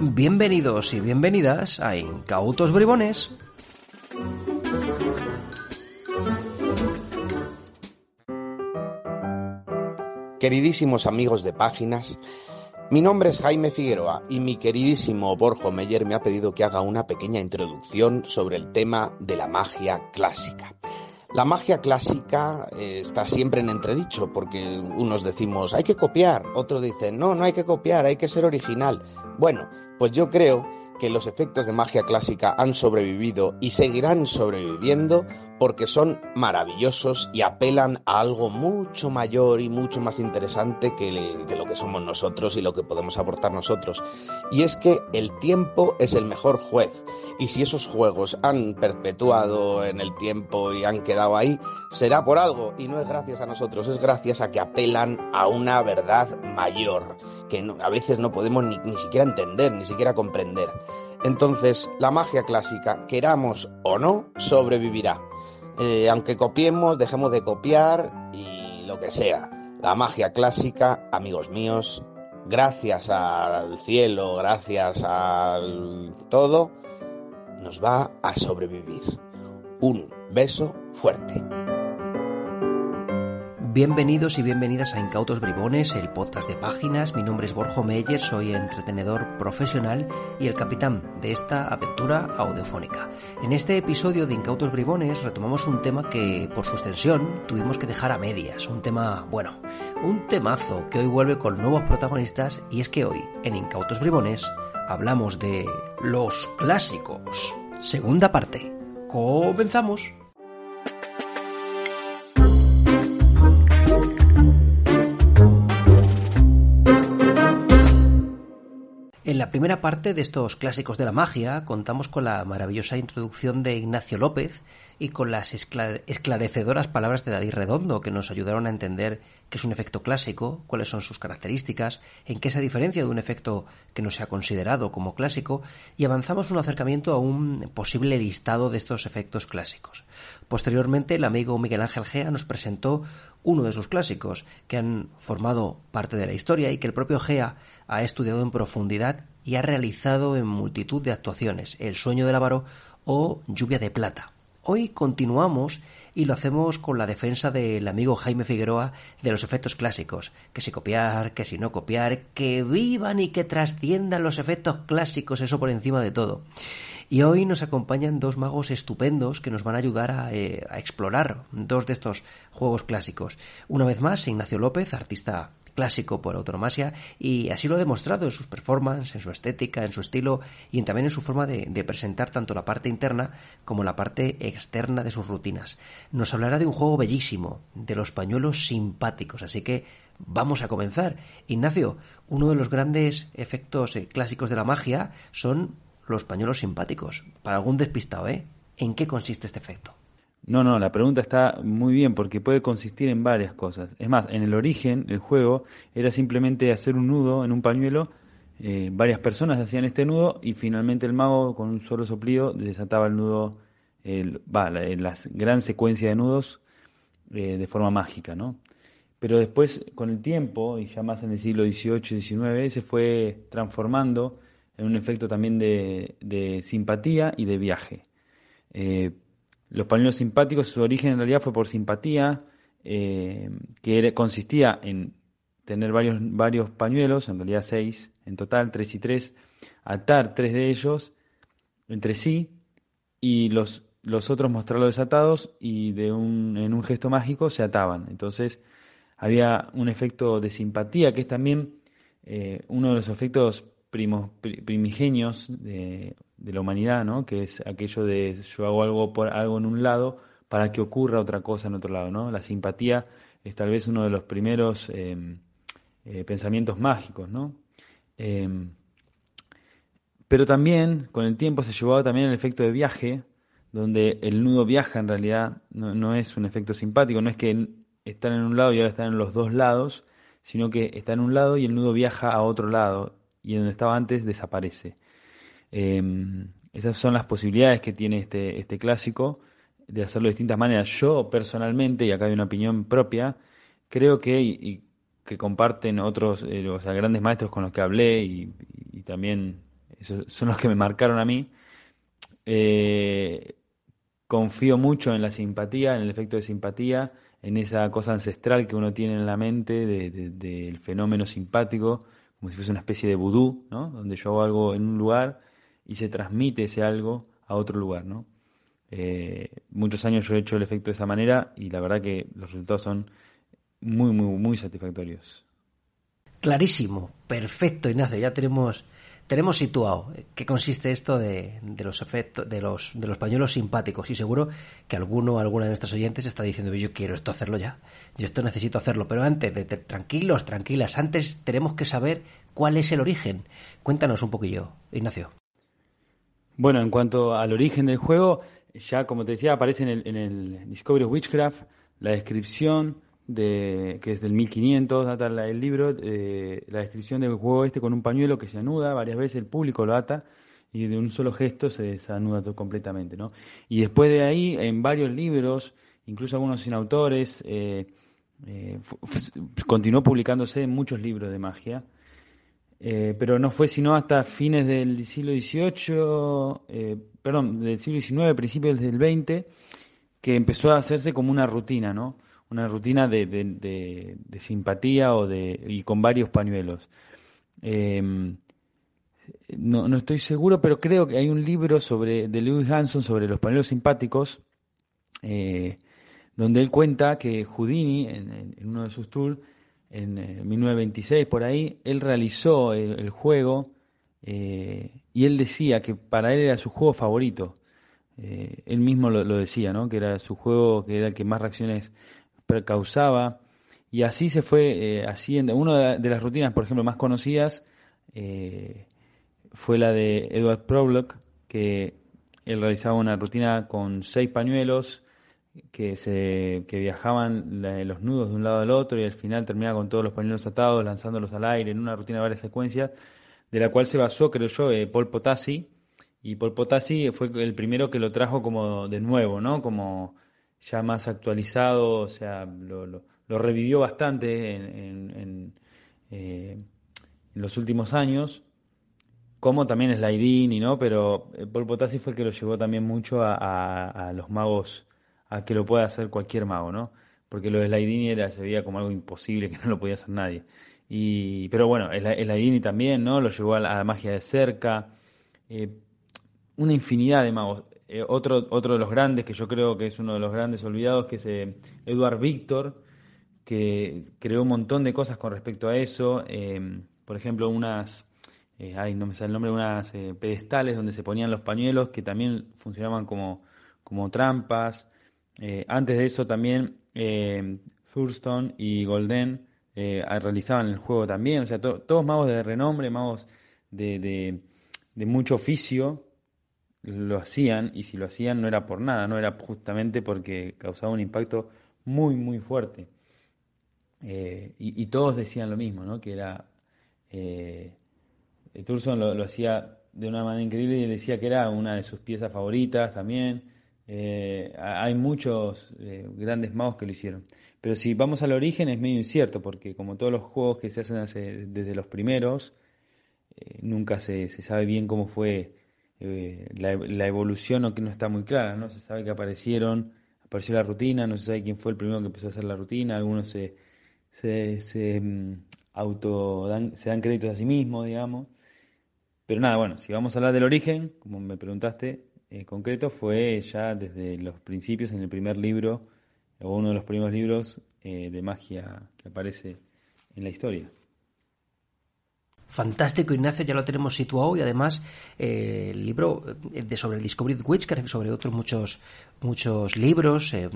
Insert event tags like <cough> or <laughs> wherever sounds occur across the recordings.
Bienvenidos y bienvenidas a Incautos Bribones. Queridísimos amigos de páginas, mi nombre es Jaime Figueroa y mi queridísimo Borjo Meyer me ha pedido que haga una pequeña introducción sobre el tema de la magia clásica. La magia clásica eh, está siempre en entredicho, porque unos decimos hay que copiar, otros dicen no, no hay que copiar, hay que ser original. Bueno, pues yo creo que los efectos de magia clásica han sobrevivido y seguirán sobreviviendo porque son maravillosos y apelan a algo mucho mayor y mucho más interesante que, lo que somos nosotros y lo que podemos aportar nosotros. Y es que el tiempo es el mejor juez. Y si esos juegos han perpetuado en el tiempo y han quedado ahí, será por algo. Y no es gracias a nosotros, es gracias a que apelan a una verdad mayor, que a veces no podemos ni siquiera entender, ni siquiera comprender. Entonces, la magia clásica, queramos o no, sobrevivirá. Eh, aunque copiemos, dejemos de copiar y lo que sea. La magia clásica, amigos míos, gracias al cielo, gracias al todo, nos va a sobrevivir. Un beso fuerte. Bienvenidos y bienvenidas a Incautos Bribones, el podcast de páginas. Mi nombre es Borjo Meyer, soy entretenedor profesional y el capitán de esta aventura audiofónica. En este episodio de Incautos Bribones retomamos un tema que por su extensión tuvimos que dejar a medias, un tema, bueno, un temazo que hoy vuelve con nuevos protagonistas y es que hoy en Incautos Bribones hablamos de los clásicos. Segunda parte. Comenzamos. la primera parte de estos clásicos de la magia contamos con la maravillosa introducción de Ignacio López y con las esclarecedoras palabras de David Redondo que nos ayudaron a entender qué es un efecto clásico, cuáles son sus características, en qué se diferencia de un efecto que no se ha considerado como clásico y avanzamos un acercamiento a un posible listado de estos efectos clásicos. Posteriormente, el amigo Miguel Ángel Gea nos presentó uno de sus clásicos que han formado parte de la historia y que el propio Gea ha estudiado en profundidad y ha realizado en multitud de actuaciones, El sueño del avaro o Lluvia de plata. Hoy continuamos y lo hacemos con la defensa del amigo Jaime Figueroa de los efectos clásicos, que si copiar, que si no copiar, que vivan y que trasciendan los efectos clásicos, eso por encima de todo. Y hoy nos acompañan dos magos estupendos que nos van a ayudar a eh, explorar dos de estos juegos clásicos. Una vez más, Ignacio López, artista clásico por autonomasia y así lo ha demostrado en sus performances, en su estética, en su estilo y también en su forma de, presentar tanto la parte interna como la parte externa de sus rutinas. Nos hablará de un juego bellísimo, de los pañuelos simpáticos, así que vamos a comenzar. Ignacio, uno de los grandes efectos eh, clásicos de la magia son los pañuelos simpáticos. Para algún despistado, ¿eh? ¿En qué consiste este efecto? No, no, la pregunta está muy bien porque puede consistir en varias cosas. Es más, en el origen, el juego era simplemente hacer un nudo en un pañuelo. Eh, varias personas hacían este nudo y finalmente el mago con un solo soplido desataba el nudo, eh, la, gran secuencia de nudos eh, de forma mágica, ¿no? Pero después, con el tiempo, y ya más en el siglo XVIII y XIX, se fue transformando en un efecto también de, simpatía y de viaje. Los pañuelos simpáticos, su origen en realidad fue por simpatía, eh, que consistía en tener varios, varios pañuelos, en realidad seis en total, tres y tres, atar tres de ellos entre sí y los, los otros mostrarlos desatados y de un, en un gesto mágico se ataban. Entonces había un efecto de simpatía que es también eh, uno de los efectos primos, primigenios de, de la humanidad, ¿no? Que es aquello de yo hago algo por algo en un lado para que ocurra otra cosa en otro lado, ¿no? La simpatía es tal vez uno de los primeros em, eh, pensamientos mágicos, ¿no? Em, pero también con el tiempo se llevaba también el efecto de viaje, donde el nudo viaja en realidad no, es un efecto simpático, no es que están en un lado y ahora están en los dos lados, sino que está en un lado y el nudo viaja a otro lado y donde estaba antes desaparece. Em, esas son las posibilidades que tiene este, este clásico de hacerlo de distintas maneras. Yo personalmente, y acá hay una opinión propia, creo que, y, que comparten otros, eh, los grandes maestros con los que hablé y, también son los que me marcaron a mí, eh, confío mucho en la simpatía, en el efecto de simpatía, en esa cosa ancestral que uno tiene en la mente del fenómeno simpático, como si fuese una especie de vudú, ¿no? donde yo hago algo en un lugar y se transmite ese algo a otro lugar, ¿no? Eh, muchos años yo he hecho el efecto de esa manera y la verdad que los resultados son muy, muy, muy satisfactorios. Clarísimo, perfecto, Ignacio. Ya tenemos, tenemos situado qué consiste esto de, los efectos, de los, de los pañuelos simpáticos. Y seguro que alguno, alguna de nuestras oyentes está diciendo, yo quiero esto hacerlo ya, yo esto necesito hacerlo. Pero antes, de, tranquilos, tranquilas, antes tenemos que saber cuál es el origen. Cuéntanos un poquillo, Ignacio. Bueno, en cuanto al origen del juego, ya como te decía, aparece en el, en Discovery of Witchcraft la descripción de que es del 1500, data el libro, eh, la descripción del juego este con un pañuelo que se anuda, varias veces el público lo ata y de un solo gesto se desanuda todo completamente. ¿no? Y después de ahí, en varios libros, incluso algunos sin autores, eh, eh, continuó publicándose muchos libros de magia eh, pero no fue sino hasta fines del siglo XVIII, eh, perdón, del siglo XIX, principios del XX, que empezó a hacerse como una rutina, ¿no? Una rutina de, de, simpatía o de, y con varios pañuelos. Em, no, estoy seguro, pero creo que hay un libro sobre, de Lewis Hanson sobre los pañuelos simpáticos, eh, donde él cuenta que Houdini, en uno de sus tours, en 1926 eh, por ahí, él realizó el, juego eh, y él decía que para él era su juego favorito. Eh, él mismo lo, decía, ¿no? que era su juego, que era el que más reacciones causaba. Y así se fue haciendo. Una de las rutinas, por ejemplo, más conocidas fue la de Edward Problock, que él realizaba una rutina con seis pañuelos, que, se, viajaban los nudos de un lado al otro y al final terminaba con todos los pañuelos atados, lanzándolos al aire en una rutina de varias secuencias, de la cual se basó, creo yo, eh, Paul Potassi. Y Paul Potassi fue el primero que lo trajo como de nuevo, ¿no? Como ya más actualizado, o sea, lo, revivió bastante en, eh, en, los últimos años, como también y ¿no? Pero eh, Paul Potassi fue el que lo llevó también mucho a los magos a que lo pueda hacer cualquier mago, ¿no? Porque lo de Slidini era, se veía como algo imposible que <laughs> no lo podía hacer nadie. Y, pero bueno, Slidini también, ¿no? Lo llevó a la, magia de cerca. Eh, una infinidad de magos. Eh, otro, otro de los grandes, que yo creo que es uno de los grandes olvidados, que es Eduard eh, Edward Víctor, que creó un montón de cosas con respecto a eso. por ejemplo, unas ay, no me sale el nombre, unas pedestales donde se ponían los pañuelos que también funcionaban como, como trampas. Eh, antes de eso también eh, Thurston y Golden eh, realizaban el juego también, o sea, todos magos de renombre, magos de, mucho oficio, lo hacían y si lo hacían no era por nada, no era justamente porque causaba un impacto muy, muy fuerte. Y, todos decían lo mismo, ¿no? Que era... Thurston lo hacía de una manera increíble y decía que era una de sus piezas favoritas también. Eh, hay muchos eh, grandes magos que lo hicieron. Pero si vamos al origen es medio incierto, porque como todos los juegos que se hacen desde los primeros, eh, nunca se, sabe bien cómo fue la, evolución o que no está muy clara, ¿no? Se sabe que aparecieron, apareció la rutina, no se sabe quién fue el primero que empezó a hacer la rutina, algunos se, se, se mm, auto dan, se dan créditos a sí mismos, digamos. Pero nada, bueno, si vamos a hablar del origen, como me preguntaste, concreto fue ya desde los principios en el primer libro, o uno de los primeros libros eh, de magia que aparece en la historia fantástico, Ignacio, ya lo tenemos situado y además eh, el libro eh, de sobre el Discovery Witchcraft y sobre otros muchos, muchos libros, eh,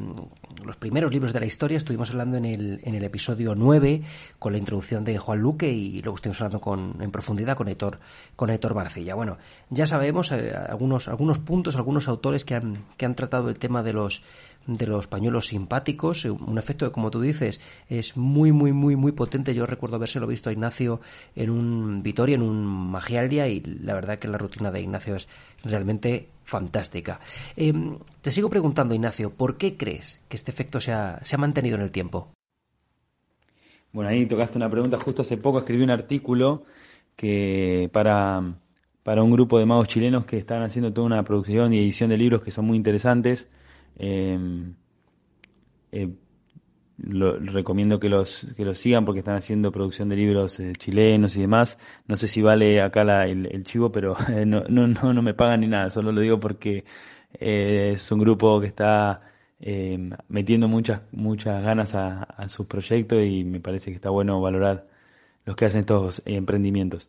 los primeros libros de la historia, estuvimos hablando en el, en el episodio 9 con la introducción de Juan Luque y luego estuvimos hablando con, en profundidad con Héctor, con Héctor Barcilla. Bueno, ya sabemos algunos, algunos puntos, algunos autores que han, que han tratado el tema de los de los pañuelos simpáticos, eh, un efecto que, como tú dices, es muy, muy, muy, muy potente. Yo recuerdo habérselo visto a Ignacio en un Vitoria, en un Magialdia, y la verdad que la rutina de Ignacio es realmente fantástica. Em, te sigo preguntando, Ignacio, ¿por qué crees que este efecto se ha, se ha mantenido en el tiempo? Bueno, ahí tocaste una pregunta. Justo hace poco escribí un artículo que para, para un grupo de magos chilenos que están haciendo toda una producción y edición de libros que son muy interesantes Em, eh, lo, recomiendo que los, que los sigan porque están haciendo producción de libros eh, chilenos y demás. No sé si vale acá el, chivo, pero <laughs> eh, no, no, no, me pagan ni nada, solo lo digo porque es un grupo que está em, metiendo muchas, muchas ganas a, sus proyectos y me parece que está bueno valorar los que hacen estos emprendimientos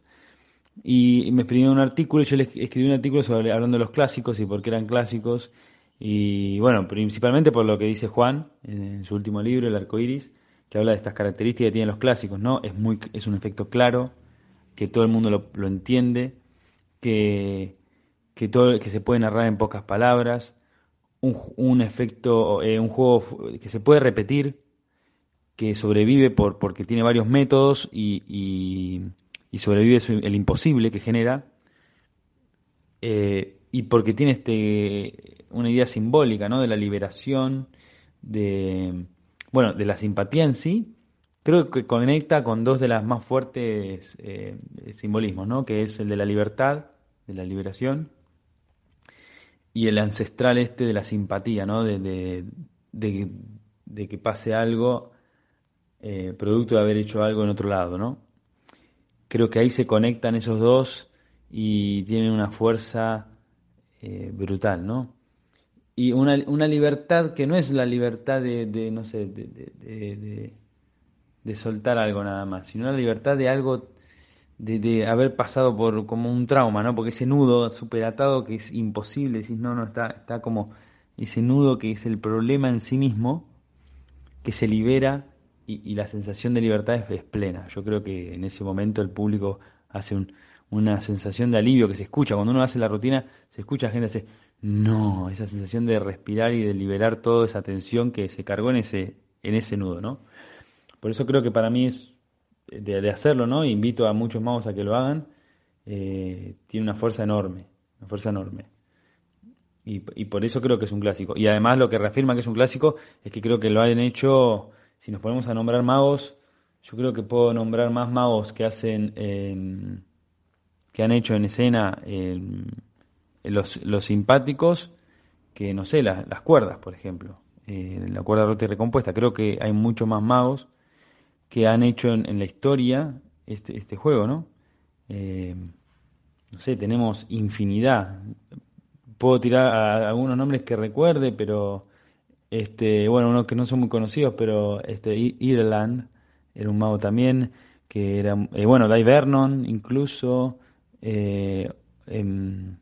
y me escribieron un artículo, yo les escribí un artículo sobre, hablando de los clásicos y por qué eran clásicos, y bueno, principalmente por lo que dice Juan en su último libro, El arco iris, que habla de estas características que tienen los clásicos, ¿no? Es, muy, es un efecto claro, que todo el mundo lo, entiende, que, que, todo, que se puede narrar en pocas palabras, un, efecto, eh, un juego que se puede repetir, que sobrevive por, porque tiene varios métodos y, y, y sobrevive el imposible que genera. Eh, y porque tiene este, una idea simbólica ¿no? de la liberación, de, bueno, de la simpatía en sí, creo que conecta con dos de las más fuertes eh, simbolismos, ¿no? que es el de la libertad, de la liberación, y el ancestral este de la simpatía, ¿no? de, que pase algo eh, producto de haber hecho algo en otro lado. ¿no? Creo que ahí se conectan esos dos y tienen una fuerza eh, brutal, ¿no? Y una, libertad que no es la libertad de, de no sé, de, de, de, soltar algo nada más, sino la libertad de algo, de, haber pasado por como un trauma, ¿no? Porque ese nudo superatado que es imposible, decís, no, no, está, está como ese nudo que es el problema en sí mismo, que se libera y, la sensación de libertad es plena. Yo creo que en ese momento el público hace un, una sensación de alivio que se escucha. Cuando uno hace la rutina, se escucha gente dice no, esa sensación de respirar y de liberar toda esa tensión que se cargó en ese, en ese nudo, ¿no? Por eso creo que para mí es de, hacerlo, ¿no? Invito a muchos magos a que lo hagan. Eh, tiene una fuerza enorme, una fuerza enorme. Y, por eso creo que es un clásico. Y además lo que reafirma que es un clásico es que creo que lo han hecho, si nos ponemos a nombrar magos, yo creo que puedo nombrar más magos que hacen... Em, que han hecho en escena eh, los, simpáticos que, no sé, las, cuerdas, por ejemplo. Eh, la cuerda rota y recompuesta. Creo que hay muchos más magos que han hecho en, la historia este, este juego, ¿no? Eh, no sé, tenemos infinidad. Puedo tirar algunos nombres que recuerde, pero este, bueno, unos que no son muy conocidos, pero este Ireland era un mago también, que era bueno, Dai Vernon incluso, eh, em,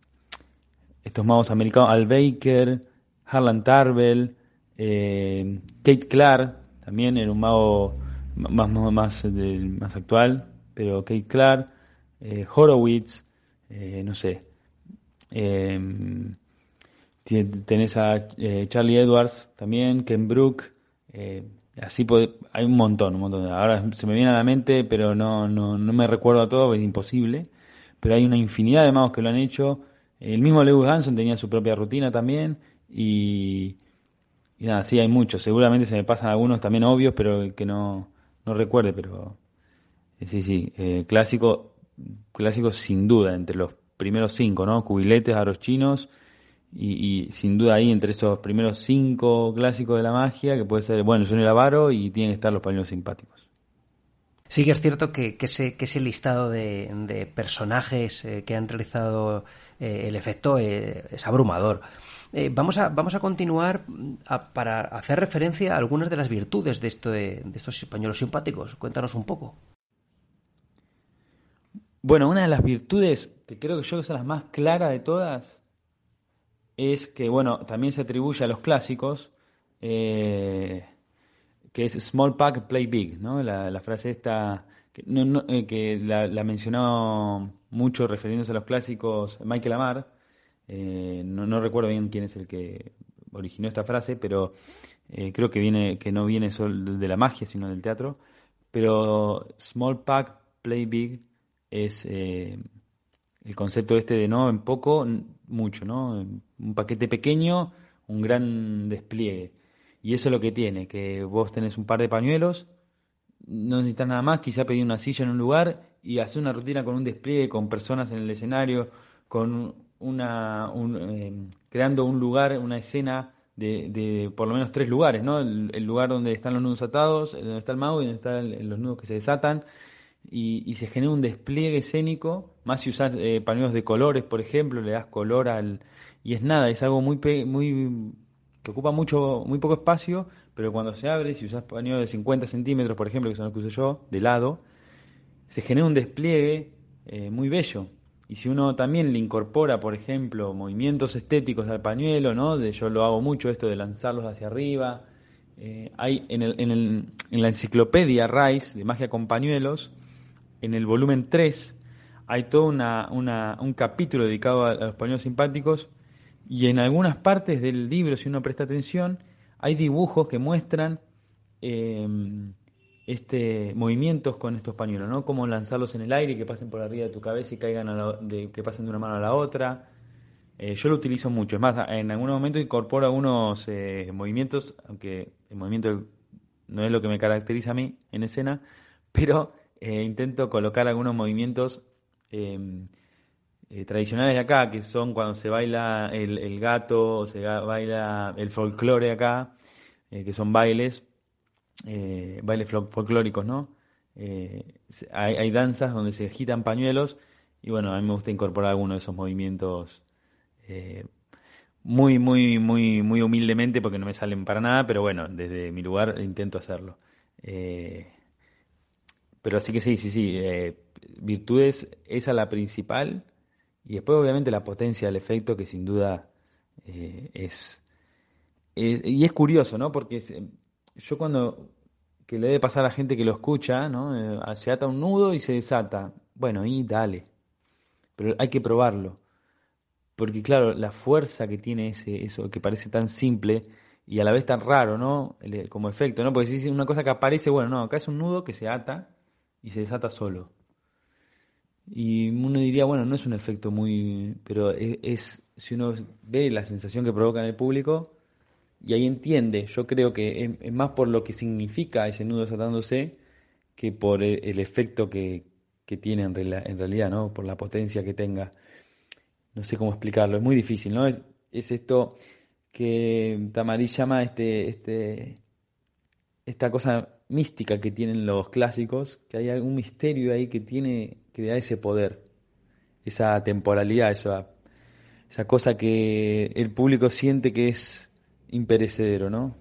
estos magos americanos, Al Baker, Harlan Tarbell, eh, Kate Clark, también era un mago más, del, más actual, pero Kate Clark, eh, Horowitz, no sé. Em, tenés a Charlie Edwards también, Ken Brook, así puede, hay un montón, un montón. Ahora se me viene a la mente, pero no, no, no me recuerdo a todo, es imposible pero hay una infinidad de magos que lo han hecho. El mismo Lewis Hanson tenía su propia rutina también y, y nada, sí hay muchos. Seguramente se me pasan algunos también obvios, pero que no, recuerde, pero eh, sí, sí, eh, clásico, clásico sin duda entre los primeros cinco, ¿no? Cubiletes, los chinos y, sin duda ahí entre esos primeros cinco clásicos de la magia, que puede ser, bueno, yo Lavaro, el avaro y tienen que estar los pañuelos simpáticos. Sí que es cierto que, ese, listado de, personajes eh, que han realizado eh, el efecto eh, es abrumador. vamos, a, continuar mm, para hacer referencia a algunas de las virtudes de, esto de, estos españoles simpáticos. Cuéntanos un poco. Bueno, una de las virtudes que creo que yo que es la más clara de todas es que, bueno, también se atribuye a los clásicos que es Small Pack, Play Big, ¿no? La, frase esta eh, que, la, la, mencionó mucho refiriéndose a los clásicos Michael Amar, eh, no, recuerdo bien quién es el que originó esta frase, pero eh, creo que, viene, que no viene solo de la magia, sino del teatro, pero Small Pack, Play Big es el concepto este de no en poco, mucho, ¿no? Un paquete pequeño, un gran despliegue. Y eso es lo que tiene, que vos tenés un par de pañuelos, no necesitas nada más, quizá pedir una silla en un lugar y hacer una rutina con un despliegue, con personas en el escenario, con una, em, creando un lugar, una escena de, por lo menos tres lugares, ¿no? El, lugar donde están los nudos atados, eh, donde está el mago y donde están los nudos que se desatan. Y, y se genera un despliegue escénico, más si usas eh, pañuelos de colores, por ejemplo, le das color al... Y es nada, es algo muy, muy que ocupa mucho, muy poco espacio, pero cuando se abre, si usas pañuelo de 50 centímetros, por ejemplo, que son los que uso yo, de lado, se genera un despliegue eh, muy bello. Y si uno también le incorpora, por ejemplo, movimientos estéticos al pañuelo, ¿no? De, yo lo hago mucho, esto de lanzarlos hacia arriba. Eh, hay en, el, en, el, en, la enciclopedia Rice de Magia con Pañuelos, en el volumen 3, hay todo una, una, un capítulo dedicado a los pañuelos simpáticos y en algunas partes del libro, si uno presta atención, hay dibujos que muestran em, este, movimientos con estos pañuelos, ¿no? Cómo lanzarlos en el aire y que pasen por arriba de tu cabeza y caigan, de, que pasen de una mano a la otra. Eh, yo lo utilizo mucho. Es más, en algún momento incorporo algunos eh, movimientos, aunque el movimiento no es lo que me caracteriza a mí en escena, pero eh, intento colocar algunos movimientos em, eh, tradicionales de acá, que son cuando se baila el, gato, se baila el folclore acá, eh, que son bailes, eh, bailes folclóricos, ¿no? Hay, danzas donde se agitan pañuelos y bueno, a mí me gusta incorporar algunos de esos movimientos muy, muy, muy, muy humildemente porque no me salen para nada, pero bueno, desde mi lugar intento hacerlo. pero así que sí, sí, sí, virtudes, esa la principal y después obviamente la potencia del efecto que sin duda eh, es, Y es curioso, ¿no? Porque eh, yo cuando... que le debe pasar a la gente que lo escucha, ¿no? Eh, se ata un nudo y se desata. Bueno, y dale. Pero hay que probarlo. Porque claro, la fuerza que tiene ese, eso que parece tan simple y a la vez tan raro, ¿no? Como efecto, ¿no? Porque si es una cosa que aparece, bueno, no, acá es un nudo que se ata y se desata solo. Y uno diría, bueno, no es un efecto muy, pero es, si uno ve la sensación que provoca en el público y ahí entiende, yo creo que es, más por lo que significa ese nudo desatándose que por el, efecto que, que tiene en, realidad, ¿no? Por la potencia que tenga. No sé cómo explicarlo, es muy difícil, ¿no? Es, esto que Tamarí llama este, este, esta cosa mística que tienen los clásicos, que hay algún misterio ahí que tiene que da ese poder, esa temporalidad, esa, esa cosa que el público siente que es imperecedero, ¿no?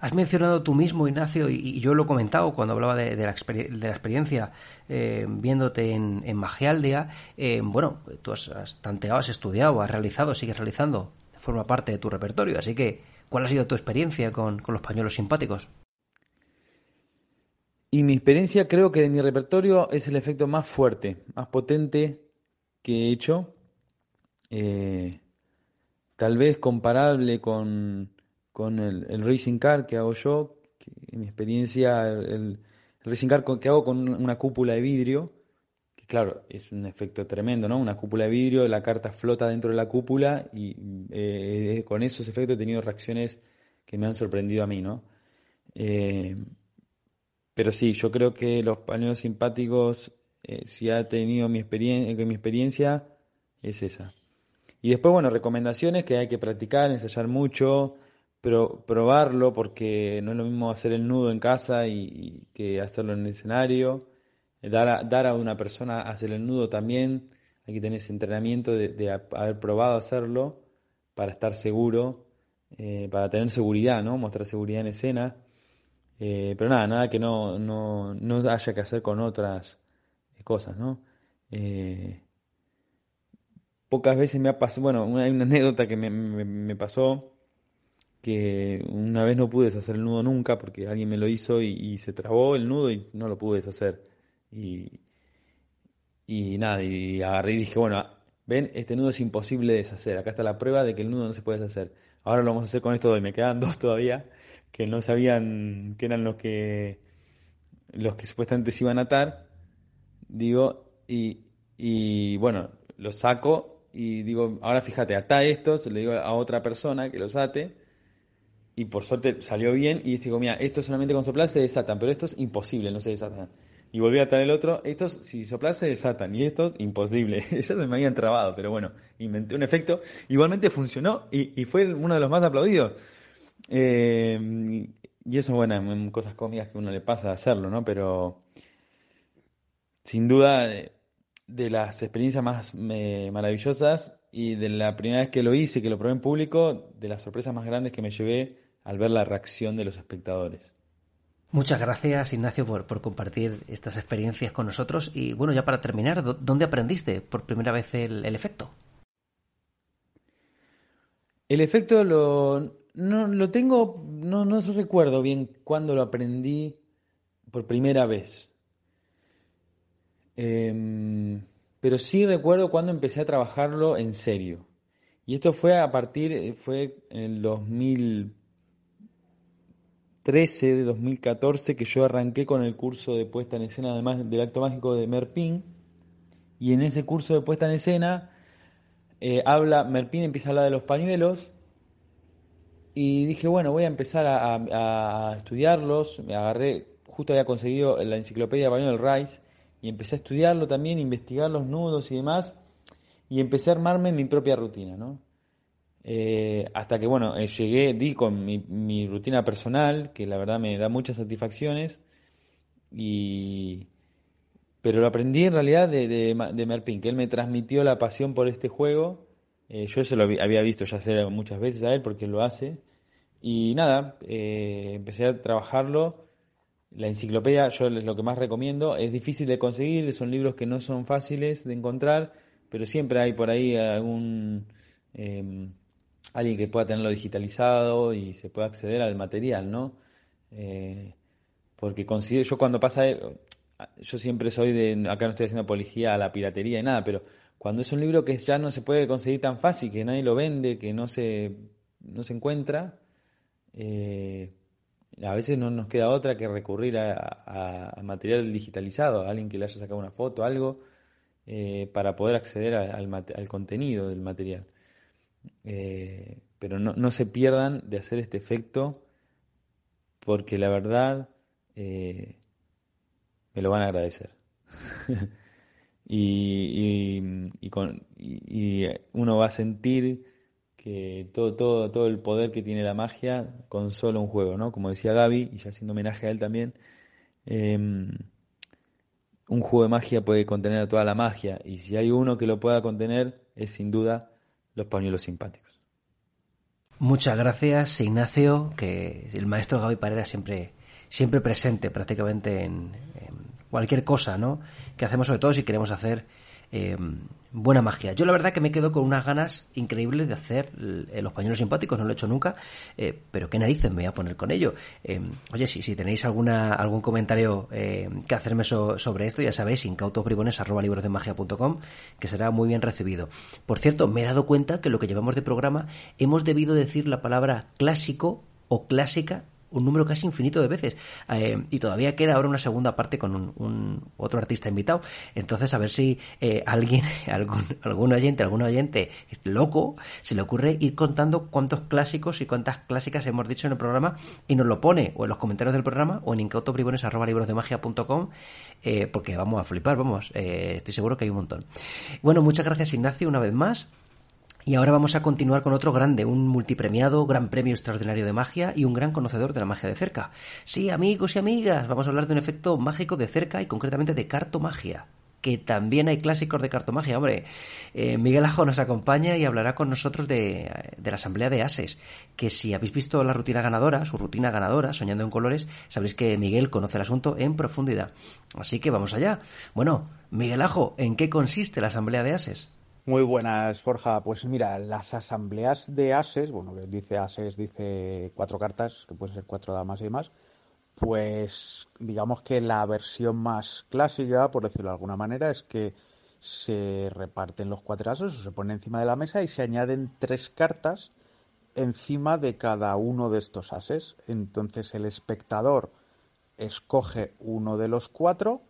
Has mencionado tú mismo, Ignacio, y, yo lo he comentado cuando hablaba de, la, experiencia eh, viéndote en, en Magialdea. Eh, bueno, tú has, tanteado, has estudiado, has realizado, sigues realizando, forma parte de tu repertorio. Así que, ¿cuál ha sido tu experiencia con, con los pañuelos simpáticos? Y mi experiencia creo que de mi repertorio es el efecto más fuerte, más potente que he hecho. Eh, tal vez comparable con, el, Racing Car que hago yo. en mi experiencia, el, Racing Car que hago con una cúpula de vidrio, que claro, es un efecto tremendo, ¿no? Una cúpula de vidrio, la carta flota dentro de la cúpula y eh, eh, con esos efectos he tenido reacciones que me han sorprendido a mí, ¿no? Pero sí, yo creo que los paneos simpáticos, eh, si ha tenido mi, eh, mi experiencia, es esa. Y después, bueno, recomendaciones que hay que practicar, ensayar mucho, probarlo, porque no es lo mismo hacer el nudo en casa y, que hacerlo en el escenario. Dar a, dar a, una persona hacer el nudo también, hay que tener ese entrenamiento de, haber probado hacerlo para estar seguro, eh, para tener seguridad, ¿no? Mostrar seguridad en escena. Eh, pero nada, nada que no, no, no, haya que hacer con otras eh, cosas, ¿no? Eh, pocas veces me ha pasado, bueno, hay una anécdota que me, pasó, que una vez no pude deshacer el nudo nunca porque alguien me lo hizo y, se trabó el nudo y no lo pude deshacer. Y, y nada, y agarré y dije, bueno, ah, ven, este nudo es imposible de deshacer, acá está la prueba de que el nudo no se puede deshacer. Ahora lo vamos a hacer con esto y me quedan <laughs> dos todavía que no sabían que eran los que, los que supuestamente se iban a atar, digo, y, bueno, los saco y digo, ahora fíjate, ata estos, le digo a otra persona que los ate, y por suerte salió bien, y digo, mira, estos solamente con soplar se desatan, pero estos imposible, no se desatan. Y volví a atar el otro, estos si soplace se desatan, y estos imposible. <laughs> Esos me habían trabado, pero bueno, inventé un efecto. Igualmente funcionó y fue uno de los más aplaudidos. Eh, y eso, bueno, en cosas cómicas que uno le pasa de hacerlo, ¿no? Pero sin duda de las experiencias más eh, maravillosas y de la primera vez que lo hice, que lo probé en público, de las sorpresas más grandes que me llevé al ver la reacción de los espectadores. Muchas gracias, Ignacio, por, compartir estas experiencias con nosotros. Y bueno, ya para terminar, ¿dónde aprendiste por primera vez el efecto? El efecto lo, no lo tengo, no, recuerdo bien cuándo lo aprendí por primera vez. Em, pero sí recuerdo cuando empecé a trabajarlo en serio. Y esto fue a partir, eh, fue en el 2013, de 2014, que yo arranqué con el curso de puesta en escena además del acto mágico de Merpin. Y en ese curso de puesta en escena eh, habla, Merpin empieza a hablar de los pañuelos y dije, bueno, voy a empezar a, estudiarlos. Me agarré, justo había conseguido la enciclopedia de del Rice y empecé a estudiarlo también, investigar los nudos y demás. Y empecé a armarme mi propia rutina, ¿no? Eh, hasta que, bueno, eh, llegué, di con mi, rutina personal, que la verdad me da muchas satisfacciones. Y... Pero lo aprendí en realidad de, de, de Merpin, que él me transmitió la pasión por este juego eh, yo eso lo había visto ya hacer muchas veces a él porque él lo hace. Y nada, eh, empecé a trabajarlo. La enciclopedia, yo es lo que más recomiendo. Es difícil de conseguir, son libros que no son fáciles de encontrar, pero siempre hay por ahí algún em, alguien que pueda tenerlo digitalizado y se pueda acceder al material, ¿no? Eh, porque considero, yo cuando pasa, yo siempre soy de, acá no estoy haciendo apología a la piratería y nada, pero cuando es un libro que ya no se puede conseguir tan fácil, que nadie lo vende, que no se, no se encuentra, eh, a veces no nos queda otra que recurrir a, material digitalizado, a alguien que le haya sacado una foto, algo, eh, para poder acceder al, contenido del material. Eh, pero no, se pierdan de hacer este efecto porque la verdad me lo van a agradecer. <laughs> y, y, con, uno va a sentir que todo, todo, todo el poder que tiene la magia con solo un juego, ¿no? Como decía Gaby, y ya haciendo homenaje a él también, em, un juego de magia puede contener a toda la magia, y si hay uno que lo pueda contener, es sin duda los pañuelos simpáticos. Muchas gracias, Ignacio, que el maestro Gaby Parera siempre, siempre presente prácticamente en cualquier cosa, ¿no? Que hacemos sobre todo si queremos hacer eh, buena magia. Yo la verdad que me quedo con unas ganas increíbles de hacer los pañuelos simpáticos, no lo he hecho nunca, eh, pero qué narices me voy a poner con ello. Eh, oye, si, si, tenéis alguna, algún comentario que hacerme sobre esto, ya sabéis, incautosbribones.com, que será muy bien recibido. Por cierto, me he dado cuenta que lo que llevamos de programa hemos debido decir la palabra clásico o clásica un número casi infinito de veces. Eh, y todavía queda ahora una segunda parte con un, otro artista invitado. Entonces, a ver si eh, alguien, <laughs> algún, algún oyente, algún oyente loco, se le ocurre ir contando cuántos clásicos y cuántas clásicas hemos dicho en el programa y nos lo pone o en los comentarios del programa o en incautobribones.com eh, porque vamos a flipar, vamos, eh, estoy seguro que hay un montón. Bueno, muchas gracias Ignacio una vez más. Y ahora vamos a continuar con otro grande, un multipremiado, gran premio extraordinario de magia y un gran conocedor de la magia de cerca. Sí, amigos y amigas, vamos a hablar de un efecto mágico de cerca y concretamente de cartomagia que también hay clásicos de cartomagia. Hombre, eh, Miguel Ajo nos acompaña y hablará con nosotros de, de, la Asamblea de Ases, que si habéis visto la rutina ganadora, su rutina ganadora, Soñando en Colores, sabréis que Miguel conoce el asunto en profundidad. Así que vamos allá. Bueno, Miguel Ajo, ¿en qué consiste la Asamblea de Ases? Muy buenas, Forja. Pues mira, las asambleas de ases, bueno, dice ases, dice cuatro cartas, que pueden ser cuatro damas y demás, pues digamos que la versión más clásica, por decirlo de alguna manera, es que se reparten los cuatro o se pone encima de la mesa y se añaden tres cartas encima de cada uno de estos ases. Entonces el espectador escoge uno de los cuatro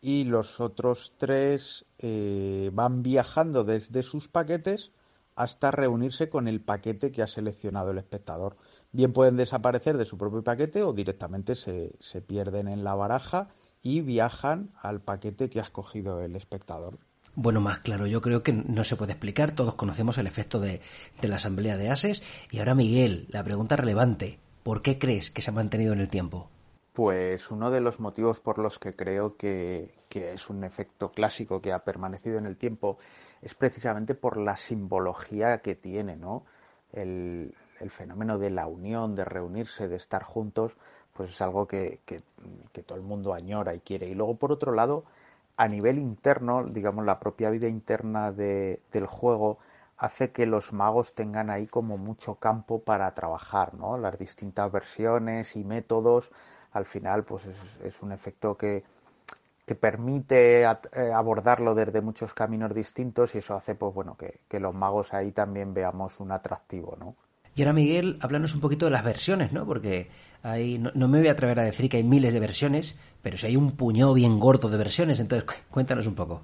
y los otros tres eh, van viajando desde sus paquetes hasta reunirse con el paquete que ha seleccionado el espectador. Bien pueden desaparecer de su propio paquete o directamente se, pierden en la baraja y viajan al paquete que ha escogido el espectador. Bueno, más claro, yo creo que no se puede explicar, todos conocemos el efecto de, de la asamblea de ases. Y ahora, Miguel, la pregunta relevante, ¿por qué crees que se ha mantenido en el tiempo? Pues uno de los motivos por los que creo que, es un efecto clásico que ha permanecido en el tiempo es precisamente por la simbología que tiene, ¿no? El, fenómeno de la unión, de reunirse, de estar juntos, pues es algo que, que, todo el mundo añora y quiere. Y luego, por otro lado, a nivel interno, digamos, la propia vida interna de, del juego hace que los magos tengan ahí como mucho campo para trabajar, ¿no? Las distintas versiones y métodos al final pues es, un efecto que, permite eh, abordarlo desde muchos caminos distintos y eso hace pues bueno que, los magos ahí también veamos un atractivo no y ahora Miguel háblanos un poquito de las versiones no porque no, me voy a atrever a decir que hay miles de versiones pero si hay un puñado bien gordo de versiones entonces cuéntanos un poco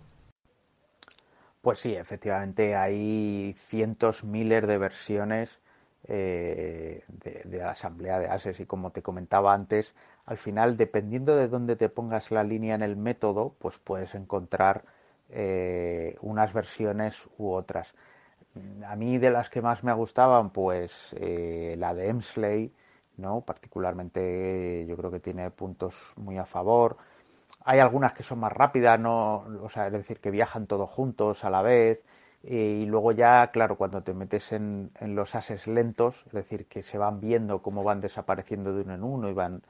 pues sí efectivamente hay cientos miles de versiones eh, de, la asamblea de ases y como te comentaba antes al final, dependiendo de dónde te pongas la línea en el método, pues puedes encontrar eh, unas versiones u otras. A mí de las que más me gustaban, pues eh, la de Emsley, ¿no? Particularmente yo creo que tiene puntos muy a favor. Hay algunas que son más rápidas, ¿no? O sea, es decir, que viajan todos juntos a la vez. Y luego ya, claro, cuando te metes en, en los ases lentos, es decir, que se van viendo cómo van desapareciendo de uno en uno y van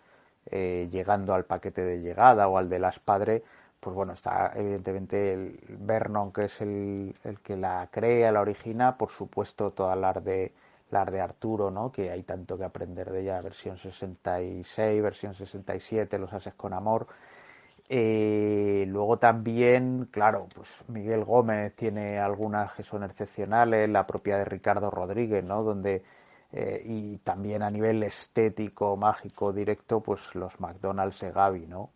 eh, llegando al paquete de llegada o al de las padres... pues bueno, está evidentemente el Vernon, que es el, que la crea, la origina, por supuesto toda las de, de Arturo, ¿no? que hay tanto que aprender de ella, versión 66, versión 67, Los haces con Amor. Eh, luego también, claro, pues Miguel Gómez tiene algunas que son excepcionales, la propia de Ricardo Rodríguez, ¿no? donde eh, y también a nivel estético, mágico, directo, pues los McDonald's de Gabi, ¿no?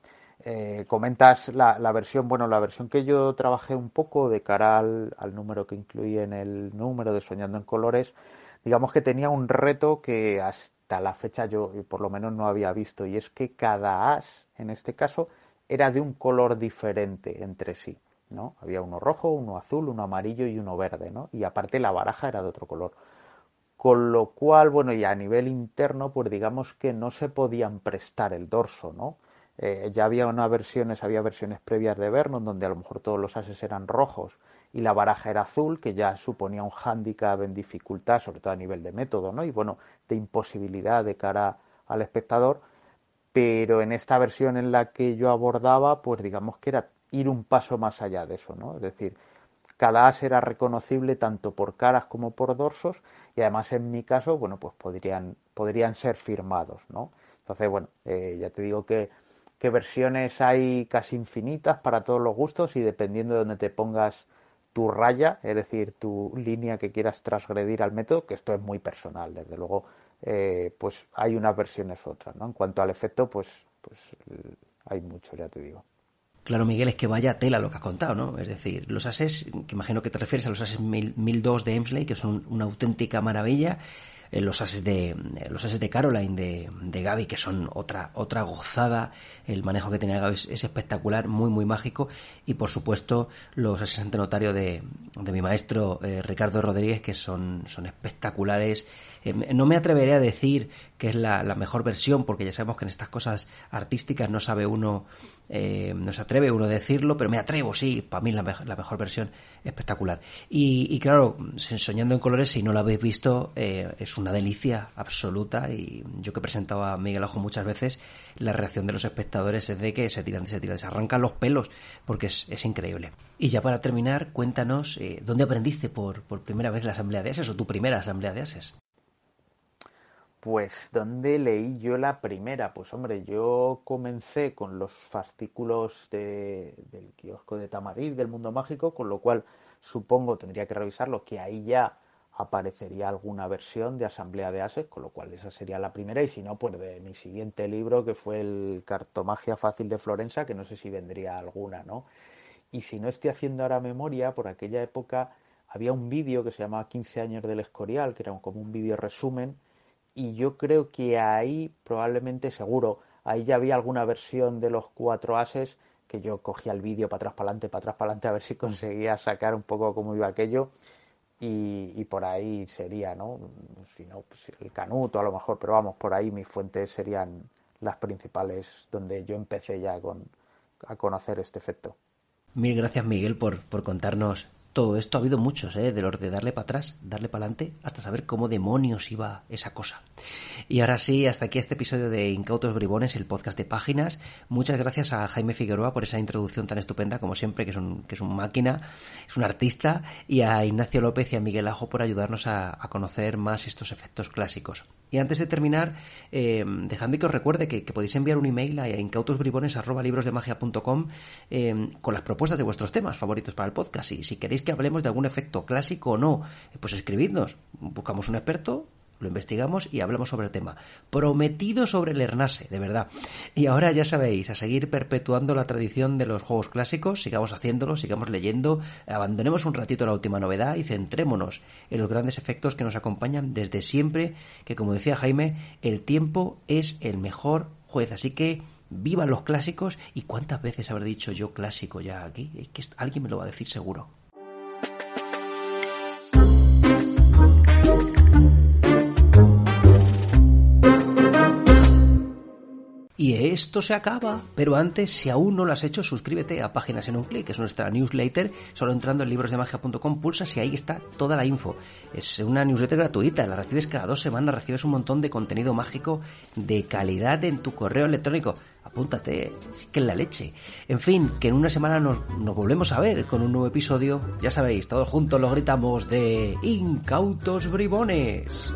Eh, comentas la, versión, bueno, la versión que yo trabajé un poco de cara al, número que incluí en el número de Soñando en Colores, digamos que tenía un reto que hasta la fecha yo eh, por lo menos no había visto y es que cada as, en este caso, era de un color diferente entre sí, ¿no? Había uno rojo, uno azul, uno amarillo y uno verde, ¿no? Y aparte la baraja era de otro color con lo cual, bueno, y a nivel interno, pues digamos que no se podían prestar el dorso, ¿no? Eh, ya había unas versiones, había versiones previas de Vernon donde a lo mejor todos los ases eran rojos y la baraja era azul, que ya suponía un hándicap en dificultad, sobre todo a nivel de método, ¿no? Y bueno, de imposibilidad de cara al espectador. Pero en esta versión en la que yo abordaba, pues digamos que era ir un paso más allá de eso, ¿no? Es decir, cada as era reconocible tanto por caras como por dorsos y además en mi caso, bueno, pues podrían, podrían ser firmados, ¿no? Entonces, bueno, eh, ya te digo que, que versiones hay casi infinitas para todos los gustos y dependiendo de donde te pongas tu raya, es decir, tu línea que quieras transgredir al método, que esto es muy personal, desde luego, eh, pues hay unas versiones otras, ¿no? En cuanto al efecto, pues, pues hay mucho, ya te digo. Claro, Miguel, es que vaya tela lo que has contado, ¿no? Es decir, los ases, que imagino que te refieres a los ases 1002 de Emsley, que son una auténtica maravilla, eh, los ases de eh, los ases de Caroline de, de Gaby, que son otra otra gozada, el manejo que tiene Gaby es, espectacular, muy muy mágico, y por supuesto los ases ante notario de, de mi maestro eh, Ricardo Rodríguez, que son, son espectaculares. no me atreveré a decir que es la mejor versión, porque ya sabemos que en estas cosas artísticas no sabe uno eh, no se atreve uno a decirlo, pero me atrevo, sí, para mí la, la mejor versión espectacular. Y, claro, Soñando en Colores, si no lo habéis visto, eh, es una delicia absoluta y yo que he presentado a Miguel Ojo muchas veces, la reacción de los espectadores es de que se tiran, se tiran, se arrancan los pelos, porque es, increíble. Y ya para terminar, cuéntanos, eh, ¿dónde aprendiste por, por primera vez la Asamblea de Ases o tu primera Asamblea de Ases? Pues, ¿dónde leí yo la primera? Pues, hombre, yo comencé con los fascículos del kiosco de Tamariz, del mundo mágico, con lo cual supongo, tendría que revisarlo, que ahí ya aparecería alguna versión de Asamblea de Ases, con lo cual esa sería la primera, y si no, pues de mi siguiente libro, que fue el Cartomagia Fácil de Florenza, que no sé si vendría alguna, ¿no? Y si no estoy haciendo ahora memoria, por aquella época había un vídeo que se llamaba 15 años del Escorial, que era como un vídeo resumen, y yo creo que ahí probablemente seguro, ahí ya había alguna versión de los cuatro ases que yo cogía el vídeo para atrás, para adelante, para atrás, para adelante, a ver si mm. conseguía sacar un poco cómo iba aquello. Y, por ahí sería, ¿no? Si no, pues, el canuto a lo mejor, pero vamos, por ahí mis fuentes serían las principales donde yo empecé ya con, a conocer este efecto. Mil gracias Miguel por contarnos todo esto ha habido muchos, ¿eh? de los de darle para atrás, darle para adelante, hasta saber cómo demonios iba esa cosa. Y ahora sí, hasta aquí este episodio de Incautos Bribones, el podcast de páginas. Muchas gracias a Jaime Figueroa por esa introducción tan estupenda, como siempre, que es un, máquina, es un artista, y a Ignacio López y a Miguel Ajo por ayudarnos a, conocer más estos efectos clásicos. Y antes de terminar, eh, dejadme que os recuerde que, podéis enviar un email a incautosbribones.librosdemagia.com eh, con las propuestas de vuestros temas favoritos para el podcast. Y si queréis que hablemos de algún efecto clásico o no, eh, pues escribidnos, buscamos un experto, lo investigamos y hablamos sobre el tema. Prometido sobre el Hernase, de verdad. Y ahora ya sabéis, a seguir perpetuando la tradición de los juegos clásicos, sigamos haciéndolo, sigamos leyendo, abandonemos un ratito la última novedad y centrémonos en los grandes efectos que nos acompañan desde siempre, que como decía Jaime, el tiempo es el mejor juez, así que viva los clásicos y cuántas veces habré dicho yo clásico ya aquí, que alguien me lo va a decir seguro. esto se acaba, pero antes, si aún no lo has hecho, suscríbete a Páginas en un clic, es nuestra newsletter, solo entrando en librosdemagia.com, pulsas y ahí está toda la info. Es una newsletter gratuita, la recibes cada dos semanas, recibes un montón de contenido mágico de calidad en tu correo electrónico. Apúntate, sí que es la leche. En fin, que en una semana nos, nos volvemos a ver con un nuevo episodio. Ya sabéis, todos juntos lo gritamos de Incautos Bribones.